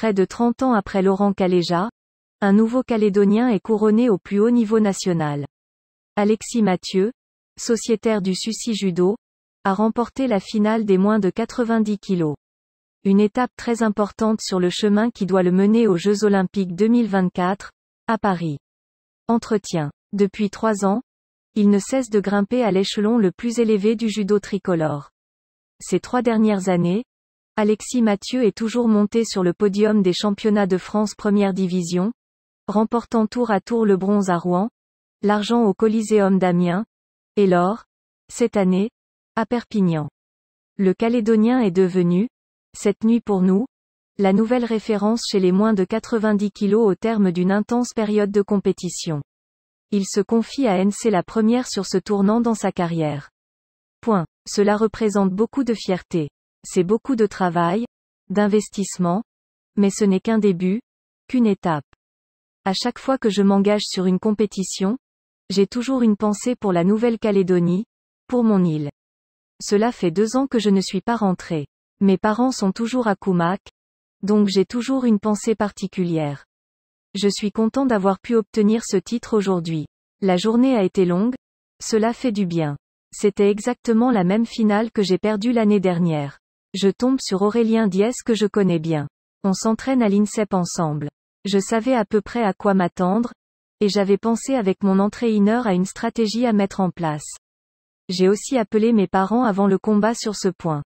Près de 30 ans après Laurent Caléja, un nouveau Calédonien est couronné au plus haut niveau national. Alexis Mathieu, sociétaire du Sucy Judo, a remporté la finale des moins de 90 kg. Une étape très importante sur le chemin qui doit le mener aux Jeux Olympiques 2024, à Paris. Entretien. Depuis trois ans, il ne cesse de grimper à l'échelon le plus élevé du judo tricolore. Ces trois dernières années, Alexis Mathieu est toujours monté sur le podium des championnats de France Première Division, remportant tour à tour le bronze à Rouen, l'argent au Coliseum d'Amiens, et l'or, cette année, à Perpignan. Le Calédonien est devenu, cette nuit pour nous, la nouvelle référence chez les moins de 90 kg au terme d'une intense période de compétition. Il se confie à NC la première sur ce tournant dans sa carrière. Point. Cela représente beaucoup de fierté. C'est beaucoup de travail, d'investissement, mais ce n'est qu'un début, qu'une étape. À chaque fois que je m'engage sur une compétition, j'ai toujours une pensée pour la Nouvelle-Calédonie, pour mon île. Cela fait deux ans que je ne suis pas rentré. Mes parents sont toujours à Kumak, donc j'ai toujours une pensée particulière. Je suis content d'avoir pu obtenir ce titre aujourd'hui. La journée a été longue, cela fait du bien. C'était exactement la même finale que j'ai perdue l'année dernière. Je tombe sur Aurélien Diès que je connais bien. On s'entraîne à l'INSEP ensemble. Je savais à peu près à quoi m'attendre, et j'avais pensé avec mon entraîneur à une stratégie à mettre en place. J'ai aussi appelé mes parents avant le combat sur ce point.